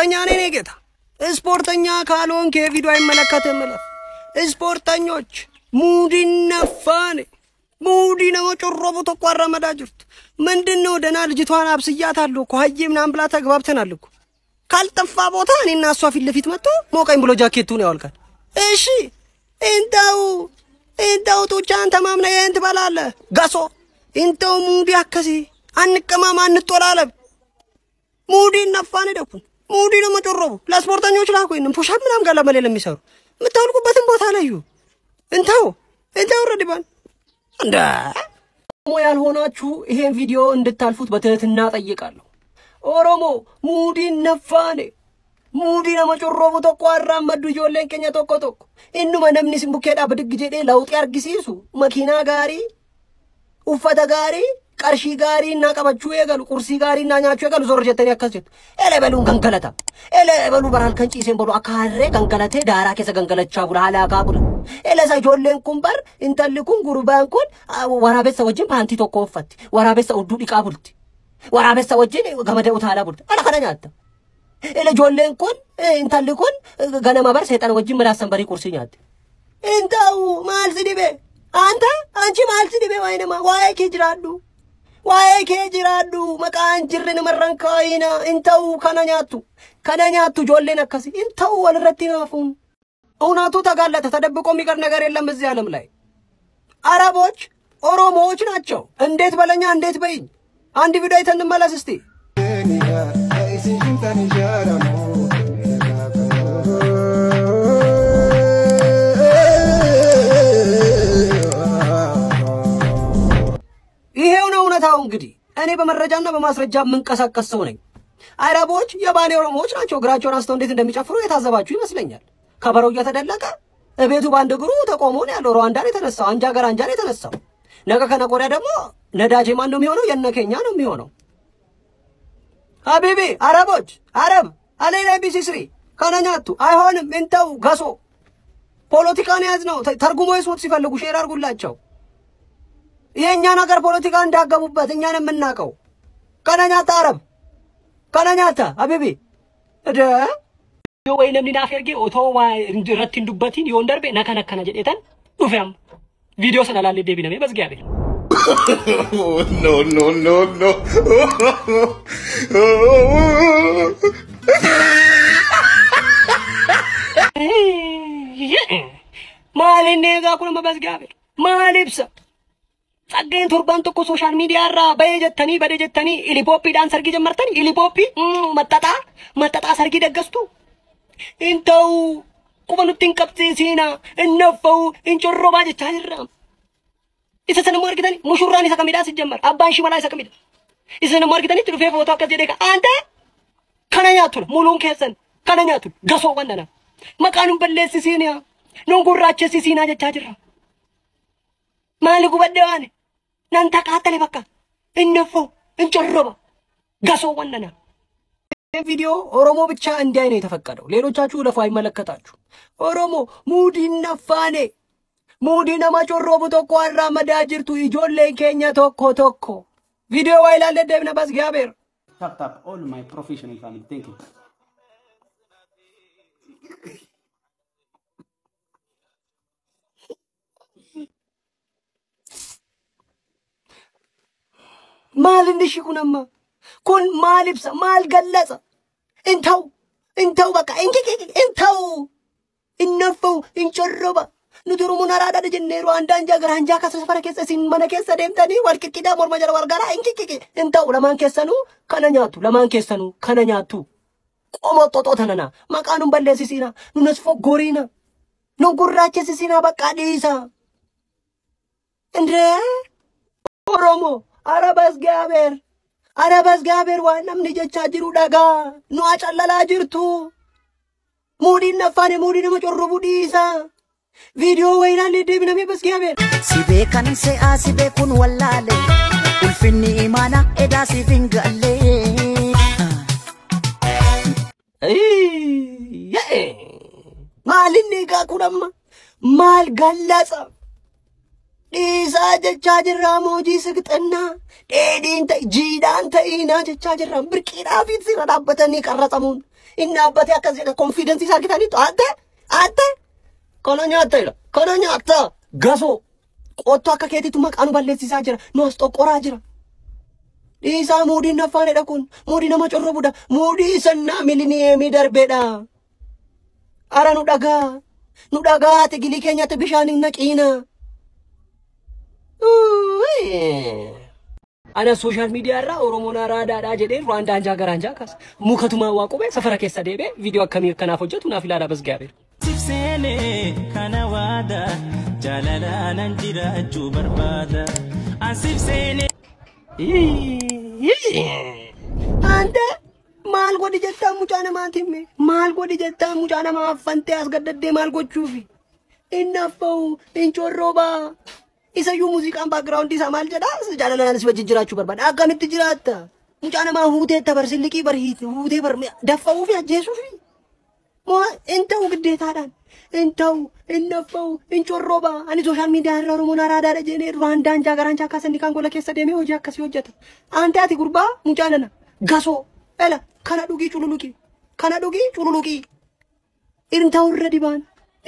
ስፖርተኛ ነኝ እኔ ጌታ። ስፖርተኛ ካልሆንክ የቪዲዮ አይመለከትም። ምለፍ ስፖርተኞች ሙድ ነፋኔ ሙዲ ነው ጮሮ ቦቶ ቋራ መዳጅርት ምንድን ነው ደህና ልጅቷን አብስያት አለሁ እኮ ሀዬ ምናምን ብላ ተግባብተናል እኮ ካልጠፋ ቦታ እኔና እሷ ፊት ለፊት መጥቶ ሞቀኝ ብሎ ጃኬቱን ያወልቃል። እሺ እንተው እንተው ጡጫን ተማምነ ይህን ትበላለህ ጋሶ እንተው ሙዲ አከሴ አንቀማማ አንጦላለብ ሙዲ ነፋን ደኩን ሙዲ ነው መጮረቡ ለስፖርተኞች ላ ኮይ ፑሽ ምናምን ጋር ለመሌ ለሚሰሩ የምታውልቁበትን ቦታ ላይ እንተው እንተው ረዲባን እንደ ኦሮሞ ያልሆናችሁ ይሄን ቪዲዮ እንድታልፉት በትህትና ጠይቃለሁ። ኦሮሞ ሙዲ ነፋኔ ሙዲ ነመጮሮቡ ቶኮ አራመዱ ijoolleen keenya tokko tokko እንኑ namni sin bukkeedhaa bidig jedhee lawxii argisiisu makiinaa gaarii uffata ቀርሺ ጋሪ እና ቀበቹ የገሉ ቁርሲ ጋሪ እና ኛቹ የገሉ ዞር ጀተን ያከዘት ኤለ በሉን ገንገለታ ኤለ በሉ በራል ከንጪ ሴን በሉ አካሬ ገንገለቴ ዳራ ከሰ ገንገለቻ ቡላ አለ አካቡላ ኤለ ዛ ጆሌን ኩምበር እንተልኩን ጉሩባን ኩን ወራቤ ሰዎጅን ፓንቲ ቶኮ ወፈት ወራቤ ሰውዱ ዲቃቡልት ወራቤ ሰዎጅን ገመደው ታላ ቡልት ከደኛ አጣ ኤለ ጆሌን ኩን እንተልኩን ገነማ በር ሰይጣን ወጅን መላሰን በሪ ቁርሲ ኛት እንታው ማልስ ዲቤ አንተ አንቺ ማልስ ዲቤ ወይንማ ወይ ኪጅራሉ waa'ee kee jiraadhu maqaan jirri nama rankaayina hin ta'u kana nyaattu kana nyaattu ijoolleen akkasi hin ta'u walirratti naafuun እውነቱ ተጋለጠ። ተደብቆ የሚቀር ነገር የለም እዚህ ዓለም ላይ አረቦች ኦሮሞዎች ናቸው። እንዴት በለኛ እንዴት በይኝ። አንድ ቪዲዮ አይተን እንመለስ እስቲ እኔ በመረጃና በማስረጃ የምንቀሳቀስ ሰው ነኝ። አረቦች የባኔ ኦሮሞዎች ናቸው። እግራቸውን አስተው እንዴት እንደሚጨፍሩ የታዘባችሁ ይመስለኛል። ከበሮ እየተደለቀ እቤቱ በአንድ እግሩ ተቆሞ ነው ያለው። ሩዋንዳ ነው የተነሳው። አንጃ ገር አንጃ ነው የተነሳው። ነገ ከነገ ወዲያ ደግሞ ነዳጅ ማን ነው የሚሆነው? የነ ነው የሚሆነው። ሀቢቢ አረቦች አረብ አለይ ቢሲ ስሪ ከነኛቱ አይሆንም። እንተው ገሶ ፖለቲካን ያዝ ነው ተርጉሞ ይስሙት ሲፈልጉ ሼር አርጉላቸው። የእኛ ነገር ፖለቲካ እንዳገቡበት እኛን የምናውቀው ቀነኛታ አረብ ቀነኛታ አቢቢ እደ ወይንም ዲናፌርጌ ኦቶ ረቲ እንዱበቲን የወንደርቤ ነከነከና ጀጤተን ኡፈም ቪዲዮ ሰናላል ዴቢ ነሜ በዝጊያቤል ኖ ኖ ኖ ኖ ማሊኔ ጋኩነ በበዝጊያቤል ማሊብሰ ጸጋዬን ቱርባን ጥቁ ሶሻል ሚዲያ ራ በየጀተኒ በደጀተኒ ኢሊፖፒ ዳን ሰርጊ ጀመርተን ኢሊፖፒ መጠጣ መጠጣ ሰርጊ ደገስቱ እንተው ቁበኑቲን ቀብጽ ሲና እነፈው እንጮሮ ባጀቻ ጅራ ኢሰሰነ ማርክተኒ ሙሹራን ኢሰ ሲጀመር አባን ሽመላ ኢሰ ከሚዳ ኢሰሰነ ማርክተኒ ትሩፌ ፎቶ አከስ ጀደካ አንተ ከነኛቱ ሙሉን ከሰን ከነኛቱ ገሶ ወንደና መቃኑን በለስ ሲሲና ኖንጉራቸ ሲሲና ጀቻ ጅራ ማል ጉበደዋኔ ነንተቃተል በቃ እነፎ እንጨረባ ገሶ ወነና ይህ ቪዲዮ ኦሮሞ ብቻ እንዲያይ ነው የተፈቀደው። ሌሎቻችሁ ለፎ አይመለከታችሁ። ኦሮሞ ሙዲ ነፋኔ ሙዲ ነማ ቶኮ አራመዳ ጅርቱ ኢጆሌን ኬኛ ቶኮ ቶኮ ቪዲዮ ዋይላለ ደብነ በስጋቤር ታፕ ታፕ ኦል ማይ ፕሮፌሽናል ፋሚሊ ቴንክ ዩ maalin ishii kun amma kun maal ibsa maal gallasa hin ta'u hin ta'u bakka hin ta'u hin nafa'u hin corroba nuti Oromoon araadaadha jennee yeroo handaan jaa gara hanjaa keessa safara keessa isin mana keessa deemtanii wal qiqqidhaa morma jala wal garaa hin qiqqi hin ta'u lamaan keessanuu kana nyaattu lamaan keessanuu kana nyaattu qomoo xoxoo tanana maqaa nun balleessisiina nunas foggoriina nun gurraachesisiina bakka dhiisa indee Oromoo. አረ በእግዚአብሔር አረ በእግዚአብሔር ዋናም ንጀቻ ጅሩ ደጋ ኑአ ጨለላ ጅርቱ ሙዲን ነፋኔ ሙዲን መጮሮ ቡዲሳ ቪዲዮ ወይና ወይናል ደብነሜ በእግዚአብሔር ሲቤ ካን ከንሴ አሲቤ ኩን ወላለ ኡልፊኒ ኢማና ኤዳ ሲፊን ገሌ ማልን ጋ ኩነማ ማል ገለጸ dhiisaa jechaa jirraa moojii siqxannaa dheedhiin ta'e jiidhaan ta'inaa jechaa jirraa birqiidhaa fi sirra dhaabbatanii qarraxamuun hin dhaabbatee akkas jedha konfiidensii isaa argataniitu aate aate kana nyaatta jedha kana nyaatta gasoo qottoo akka keetiitu maqaa nu balleessisaa jira nu as xoqqoraa jira. Dhiisaa muudii naffaanedha kun muudii nama corrobudha muudii sannaa miliniyeemii darbedha. Ara nu dhagaa nu dhagaa tigilii keenyatti bishaan hin naqiinaa. ana sooshaal miidiyaa irraa oromoon araadaadhaa jedhee ruwaandaa anjaa gara anjaa kaasa mukatumaa waa qubee safara keessa deebee viidiyoo akkamii akkanaaf hojjetu naaf ilaalaa basgaabeera. Sibseenee kana waada jaaladhaanan jiraachuu barbaada asibseenee. Ante maal godhi jettaa mucaa namaatimme maal godhi jettaa mucaa namaa affantee as gaddaddee maal gochuufi hin naffawu hin corroobaa. ኢሰዩ ሙዚቃን ባክግራውንድ ይሰማል ጀዳ ስጃለለናንስ በጅጅራችሁ በርባድ አጋምት ጅራታ ሙጫነማ ሁቴ ተበርስልቂ በርሂት ሁቴ በር ደፋው ፊ አጀሱ ፊ ሞ እንተው ግዴታዳን እንተው እነፈው እንጮሮባ አኒ ሶሻል ሚዲያ ራሩ ሞና ራዳ ደጀኔ ሩዋንዳን ጃጋራን ቻካ ሰንዲካን ጎለ ከሰ ደሜ ሆጂ አከስ ይወጀተ አንተ አቲ ጉርባ ሙጫነና ጋሶ ኤለ ከነ ዱጊ ጩሉሉቂ ከነ ዱጊ ጩሉሉቂ እንተው ረዲባን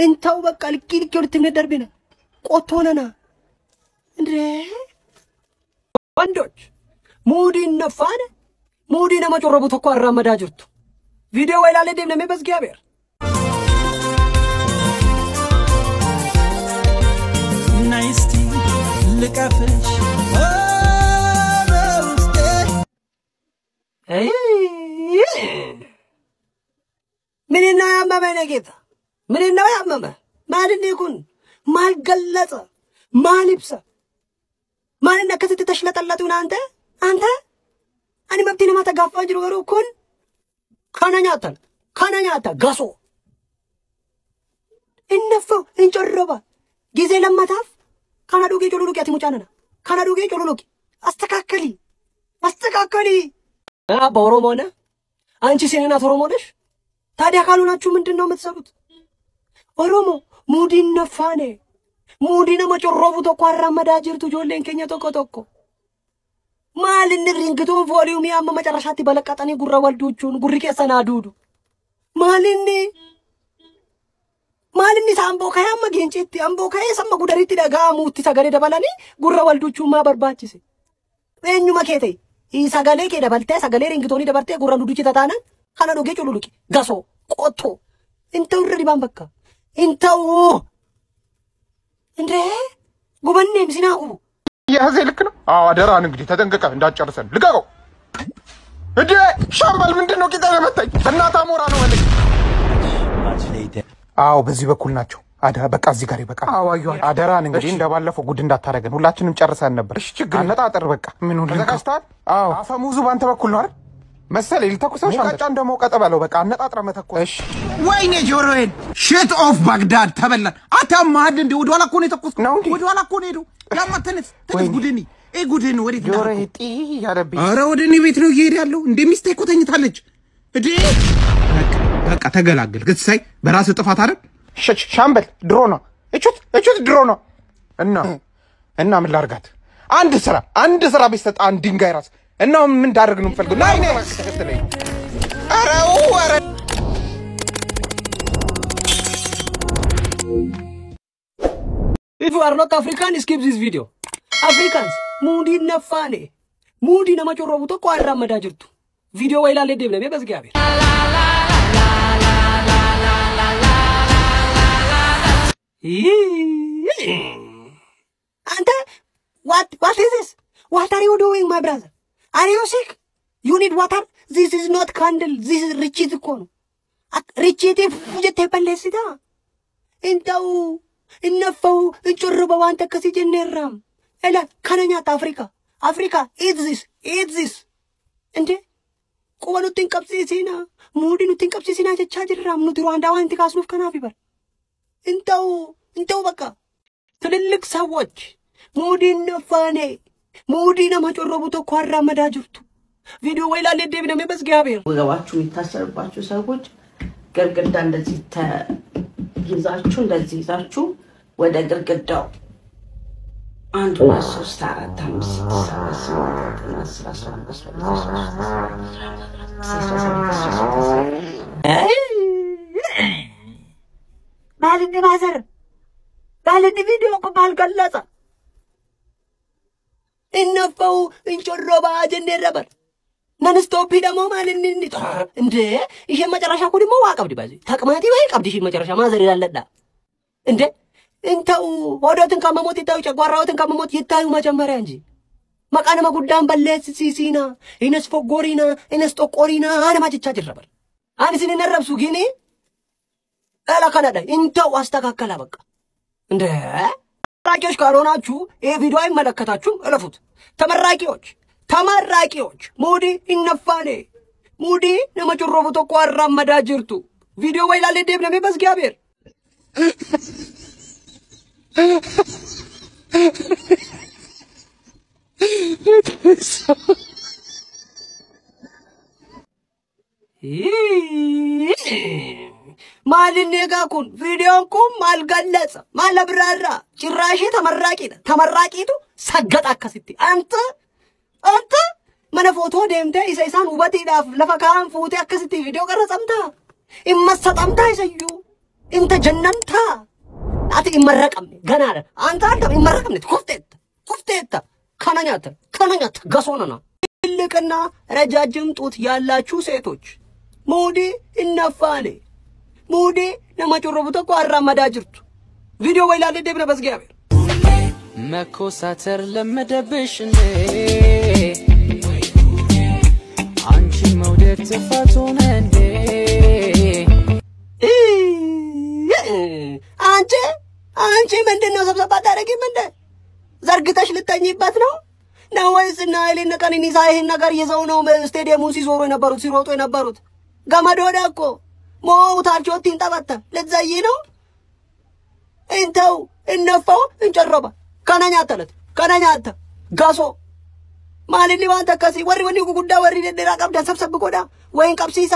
እንተው በቃ ልኪ ልኪ ወልትምነ ደርቢና ቆቶነና እንዴ ወንዶች ሙዲን ነፋነ ሙዲን መጮረቡ ተኮ አራመዳ ቪዲዮ ወይ ላለ ደም ነሜ በዝጊያብሔር ናይስቲ ልቀፍሽ ምን ነው ያመመ ነጌታ? ምን ነው ያመመ? ማን ይኩን ማን ገለጸ? ማን ይብሰ ማን ነከተት ተሽለጠለጡና አንተ አንተ አንይ መብቴ ነው ማተጋፋ ጅሩ ወሮ ኩን ካናኛ አታል ካናኛ አታ ጋሶ እነፈ እንጨረባ ጊዜ ለማታፍ ካናዶ ጌ ጆሎሎቂ አትሞጫነና ካናዶ ጌ ጆሎሎቂ አስተካከሊ አስተካከሊ አባ ኦሮሞ ነ አንቺ ሴኔና ኦሮሞ ነሽ ታዲያ ካልሆናችሁ ምንድን ነው የምትሰሩት ኦሮሞ ሙዲን ነፋኔ muudii nama corroofu tokko harrammadaa jirtu ijoolleen keenya tokko tokko. Maalinni ringituun vooliyumii amma macarashaatti balaqqatanii gurra wal duuchuun gurri keessa naa duudu. Maalinni maalinni isa hamboo ka'ee amma geenciitti hamboo ka'ee samma gudariitti dhaga'amuutti sagalee dabalanii gurra wal duuchuun maa barbaachise. Eenyuma kee ta'e? Sagalee kee dabaltee sagalee ringitoonii dabartee gurra duduchi tataanan kana dhugee cululuqe gasoo qottoo hin ta'u irra dhibaan bakka hin እንዴ ጉበኔ ሲናጉ የህዜ ልክ ነው። አዎ አደራህን እንግዲህ ተጠንቀቀ እንዳትጨርሰን። ልቀቀው እንዴ ሻምበል፣ ምንድን ነው ቂጤ ለመታኝ እናት አሞራ ነው መልክ። አዎ በዚህ በኩል ናቸው። አደራ በቃ እዚህ ጋር ይበቃል። አደራህን እንግዲህ እንደባለፈው ጉድ እንዳታረገን። ሁላችንም ጨርሰን ነበር። እሺ አነጣጠር በቃ ምን ሁሉ ተዘጋጅተሃል? አዎ አፈሙዙ በአንተ በኩል ነው አይደል? መሰለ ልተኩሰው ሻንጣን ደሞ ቀጥ በለው በቃ አነጣጥረ መተኮስ። እሺ ወይኔ ጆሮዬን ሽት ኦፍ ባግዳድ ተበላን። አታማህል እንዴ? ወደ ኋላ እኮ ነው የተኮስኩት። ወደ ኋላ እኮ ነው ሄደው ያማ ተነስ ተነስ፣ ጉድኒ ይህ ጉድን ወዴት ጆሮዬ ጢ ያረብ አረ ወደ እኔ ቤት ነው እየሄድ ያለው እንዴ? ሚስቴ እኮ ተኝታለች እዴ። በቃ ተገላገልክ። ግትሳይ በራስ ጥፋት አረ አይደል? ሻምበል ድሮ ነው እቹት እቹት ድሮ ነው እና እና ምን ላርጋት? አንድ ስራ አንድ ስራ ቢሰጣ አንድ ድንጋይ ራስ Enam If you are not African, skip this video. Africans, mudi nafane, mudi nama coroboto kau ramada jitu. Video waelan ledeble, biar basgahir. Ii. Ante, what what is this? What are you doing, my brother? Are you You sick? need water. አር ዩ ሲክ ዩ ኒድ ዋተር ዚስ ኢዝ ኖት ካንድል ዚስ ርችት እኮ ነው ርችቴ ፉጀቴ በለሲታ እንተው እነፈው እንጩር በዋን ተከሲ ጀኔራም eat this. አፍሪካ አፍሪካ ኢትዚስ ኢትዚስ እንዴ quba nutti hin qabsiisinaa muudii nutti hin qabsiisinaa jechaa jirraam nuti ruwaandaa waan itti kaasnuuf kanaaf bar hin ta'u hin ta'u bakka ትልልቅ ሰዎች ሙዲን ነፋኔ ሞዲ ነማ ጮሮቡ እኮ አራመዳ ጅርቱ ቪዲዮ ወይ ላለ ዴብ ነው በዝጋቤር ወገባችሁ የሚታሰርባችሁ ሰዎች ግርግዳ እንደዚህ ተይዛችሁ እንደዚህ ይዛችሁ ወደ ግርግዳው አንድ ሁለት ሶስት አራት አምስት ስድስት ሰባት ስምንት ዘጠኝ አስር አስራ አንድ አስራ ሁለት አስራ ሶስት አስራ አራት አስራ ማዘር ባልንዲ ቪዲዮ እኮ ባልገለጸ እነፈው እንጮሮ ባጀን ደረበር ነንስቶፕ ደግሞ ማለት ንን እንደ ይሄ መጨረሻ እኮ ደግሞ ዋ ቀብድ ባዚ ተቅማቲ ወይ ቀብድ ሺ መጨረሻ ማዘር ይላለዳ እንደ እንተው ወዶትን ከመሞት ይታዩ ጨጓራዎትን ከመሞት ይታዩ መጀመሪያ እንጂ መቃነመ መጉዳን በለስ ሲሲና ኢነስ ፎጎሪና ኢነስ ጦቆሪና አነ ማጭቻ ጅረበር አን ስንነረብሱ ግን እላ ከናዳ እንተው አስተካከላ በቃ እንዴ ተመራቂዎች ካልሆናችሁ ይህ ቪዲዮ አይመለከታችሁም፣ እለፉት። ተመራቂዎች ተመራቂዎች ሙዲ ይነፋኔ ሙዲ ነመጭሮ ብቶኮ አራመዳ ጅርቱ ቪዲዮ ወይ ላለ ዴብ ነሜ በእግዚአብሔር ይህ ቪዲዮን ቪዲዮንኩም አልገለጸ ማለብራራ ጭራሽ ተመራቂ ተመራቂቱ ሰገጥ አከስቲ አንተ አንተ መነ ፎቶ ደምተ ኢሳይሳን ውበት ይዳፍ ለፈካን ፉቴ አከስቲ ቪዲዮ ቀረጸምታ ይመሰጠምታ ይሰዩ እንተ ጀነንታ አት ይመረቀም ገና አለ አንተ አንተ ይመረቀም ነት ኩፍቴት ኩፍቴት ከነኛተ ከነኛተ ገሶነና ትልቅና ረጃጅም ጡት ያላችሁ ሴቶች ሞዲ እነፋሌ ሙዴ ነማጮሮ ቡታ እኮ አራመዳ ጅርቱ ቪዲዮ ወይ ላለ ደብረ በዝጋቤ መኮሳተር ለመደብሽ እንዴ አንቺ መውደድ ጥፋት ሆነ አንቺ አንቺ ምንድን ነው ሰብሰባ ታደረጊም እንደ ዘርግተሽ ልተኝበት ነው ነው ወይስ እና ኃይሌና ቀነኒሳ ይህን ነገር ይዘው ነው ስቴዲየሙን ሲዞሩ የነበሩት ሲሮጡ የነበሩት ገመድ ሆነ እኮ ሞታቸው ትንጠባጠብ ለዛይ ነው እንተው እነፋው እንጨረባ ከነኛ ተለት ከነኛ አተ ጋሶ ማልሊ ሊባን ተከሲ ወሪ ወኒ ጉዳ ወሪ ደደራ ቀብዳ ሰብሰብ ቆዳ ወይን ቀብሲሳ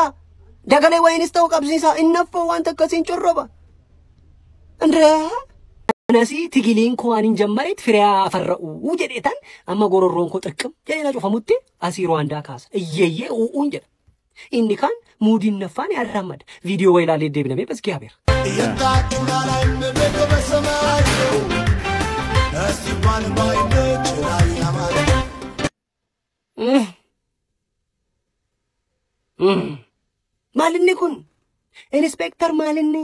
ደገለ ወይን ስተው ቀብሲሳ እነፋው አንተ ከሲ እንጨረባ እንድረ ነሲ ትግሊን ኮዋኒን ጀመሬት ፍሬ አፈረኡ ጀዴታን አማ ጎሮሮን ኮ ጥቅም ጀሌና ጩፈሙቴ አሲ ሩዋንዳ ካሳ እየየ ኡኡን ጀደ ኢንዲካን ሙድ ይነፋን ያራመድ ቪዲዮ ወይላ ላሌ ዴብ ነቤ በእግዚአብሔር ማልኔ ኩን ኢንስፔክተር ማልኔ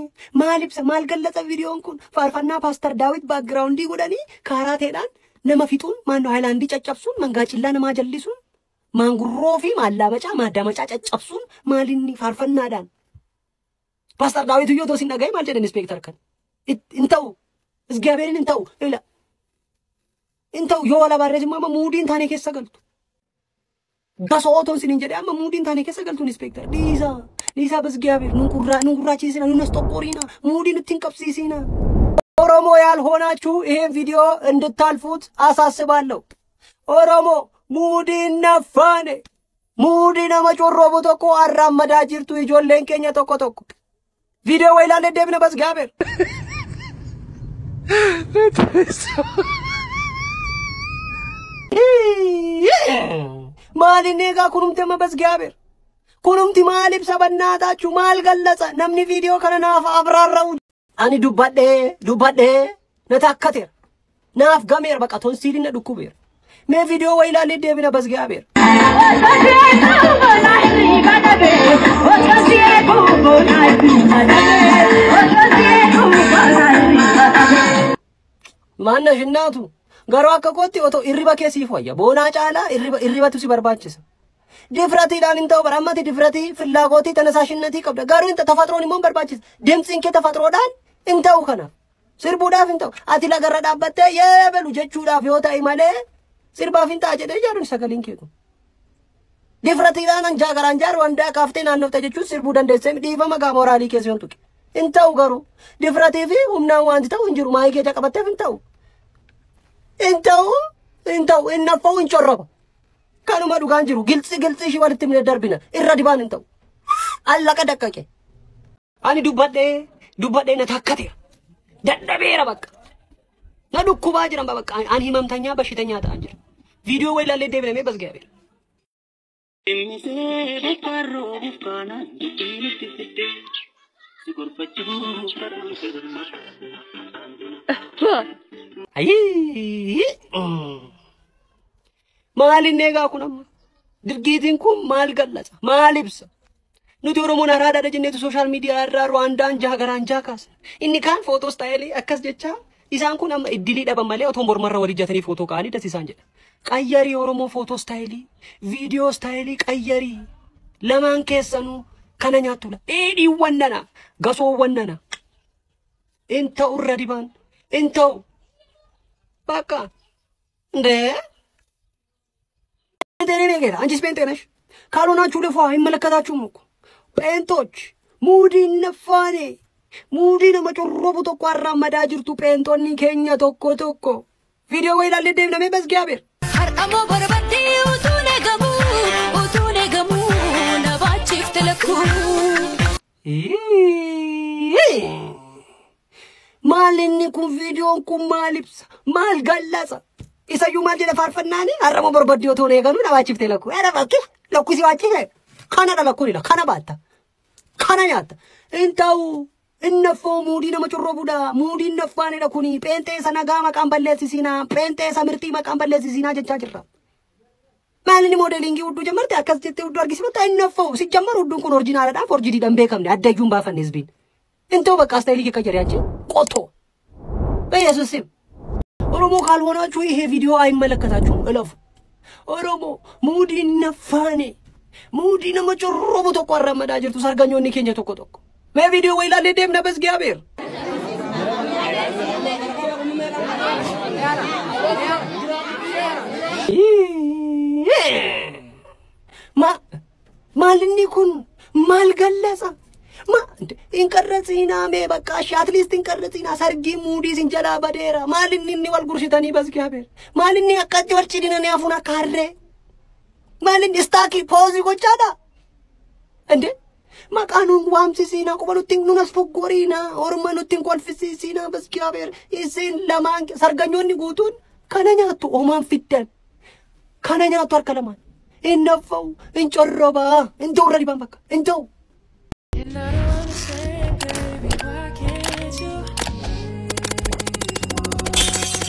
ማልብሰ ማልገለጸ ቪዲዮን ኩን ፋርፋና ፓስተር ዳዊት ባክግራውንዲ ጉደኒ ካራቴዳን ነመፊጡን ማነው ሃይላንዲ ጨጨብሱን መንጋጭላ ነማጀሊሱን ማንጉሮፊ ማላበጫ ማዳመጫ ጨጨብሱን ማሊኒ ፋርፈናዳን ፓስተር ዳዊት እዮቶ ሲናጋይ ደን ኢንስፔክተር ከን እንተው እግዚአብሔርን እንተው ሌላ እንተው የወላ ባረጅማ ሙዲን ታኔ ኬሰ ገልቱ በሰኦቶን ሲን እንጀዲ አማ ሙዲን ታኔ ኬሰ ገልቱ ኢንስፔክተር ዲዛ ዲዛ በእግዚአብሔር ንጉራ ንጉራቺ ሲና ዩነስ ጠቆሪና ሙዲን ትንቀብሲ ሲና ኦሮሞ ያልሆናችሁ ይሄን ቪዲዮ እንድታልፉት አሳስባለሁ። ኦሮሞ muudiin naffaane muudii nama corroobu tokko arraammadaa jirtu ijoolleen keenya tokko tokko viidiyoo waa ilaalle deebina bas gaabeer. maal inni egaa kunumti amma bas gaabeer kunumti maal ibsa bannaataa maal gallasa namni viidiyoo kana naaf abraarra'u. ani dubbadhee dubbadhee na takkateera naaf gameera baqa tonsiidina dhukkubeera. ንቪዲዮ ወይላል ዴብነ በዝጋቤር ማነሽ እናቱ ገሮ አከቆት ኦቶ ኢሪባ ኬሲፍ ወየ ቦና ጫላ ኢሪባቱ ሲበርባችስ ድፍረት ይላል እንተው በራማት ድፍረት ፍላጎት ተነሳሽነት ይቀብደ ገሩ እንተ ተፈጥሮን ሞን በርባችስ ድምጽን ከ ተፈጥሮዳን እንተው ከና ስርቡዳፍ እንተው አቲላ ገረዳበተ የበሉ ጀቹዳፍ ይወታ ይማለ Sirbaa fi hin ta'a jedhee sagaliin keetu. Difratiidhaan anjaa garanjaa Ruwandaa kaaftee naannofta jechuun sirbuu dandeessee dhiifama gaamoraalii keessa yoon tuqe. Hin ta'u garuu difratii fi humnaan wanti ta'u hin jiru maayii keeja qabatteef hin ta'u. Hin ta'u hin ta'u hin naffa'u hin corroba. Kanuma dhugaan jiru gilxi gilxi ishii walitti mine darbina irra dibaan hin ta'u. Allaqa daqqaqe. Ani dubbadhee dubbadhee na takkateera. Dadhabeera bakka. ለዱኩ ባጅራም በበቃ አን ህመምተኛ በሽተኛ ታንጅር ቪዲዮ ወይ ላለ ዴብ ለሜ በዝጋቢል አይ ማል ነጋ ኩነም ድርጊትን ኩ ማል ገለጸ ማል ይብሰ ኑቲ ኦሮሞን አራዳ ደጅነቱ ሶሻል ሚዲያ አራሩ ሩዋንዳን ጃ ገራን ጃ ካስ ኢኒ ካን ፎቶ ስታይል አከስ ጀቻ Isaan kun amma dhaban malee otoo mormarra walijjatanii footoo ka'anii dasi isaan jedha. Qayyarii Oromoo footoo istaayilii, viidiyoo istaayilii qayyarii lamaan keessanuu kana nyaattuudha. Dheedhiiwwan nana, gasoowwan nana. In ta'u irra dibaan, in ta'u. Bakka. Ndee? ጴንጤኔ ነገራ አንቺስ ጴንጤ ነሽ? ካልሆናችሁ ደፋ አይመለከታችሁም እኮ ጴንጦች muudiin naffaanee. muudii nama corrobu tokko arrammadaa jirtu pheenxonni keenya tokko tokko viidiyoo wayii ilaallee deemnamee bas gaabeera. Har'amoo barbaaddee utuu negamu utuu negamu Maal inni kun viidiyoon kun maal ibsa maal isa yuu maal jedha faarfannaani har'amoo barbaaddee utuu negamu nabaachiif talakkuu. Eera fakkii lakkuu si waachise eh. kanadha lakkuun kana baata kana nyaata. hin ta'uu. እነፎ ሙዲ ነመጭሮ ቡዳ ሙዲ እነፋን ለኩኒ ጴንጤሳ ነጋ መቃን በለስ ሲና ጴንጤሳ ምርጢ መቃን በለስ ሲና ጀቻ ጅራ ማንን ሞዴሊንግ ውዱ ጀመርት አከስ ጀቴ ውዱ አርጊስ መጣ እነፎ ሲጀመር ውዱን ኩን ኦሪጂናል ዳ ፎርጂዲ ደምቤ ከምን አደዩን ባፈን ህዝቢን እንተው በቃ ስታይል ይቀየር ያንቺ ቆቶ በኢየሱስ ስም ኦሮሞ ካልሆናችሁ ይሄ ቪዲዮ አይመለከታችሁም። እለፉ ኦሮሞ ሙዲ ነፋኔ ሙዲ ነመጭሮ ቡቶ ቆረመዳ ጅርቱ ሰርገኞ ኒኬኝ ቶቆ በቪዲዮ ወይ ላለ ደም ነበዝ እግዚአብሔር ማልኒኩን ማልገለጸ እንቀረጽና ሜ በቃ እሺ አትሊስት እንቀረጽና ሰርጊ ሙዲ ሲንጀላ በዴራ ማልኒ እኒ ወልጉርሽተኒ በእግዚአብሔር ማልኒ አቃጭ ወልጭድነን ያፉና ካሬ ማልኒ ስታኪ ፖዚ ጎጫዳ እንዴ Maqaa nun waamsisiina qofa nutti nun as foggoriina orma nutti kolfisiisiina beskiabeer isiin lamaan sarganyoonni guutuun kana nyaattu omaan fiddan kana nyaattu harka lamaan hin naffawu hin corrobaa hin ta'u irra dhibaan bakka hin ta'u.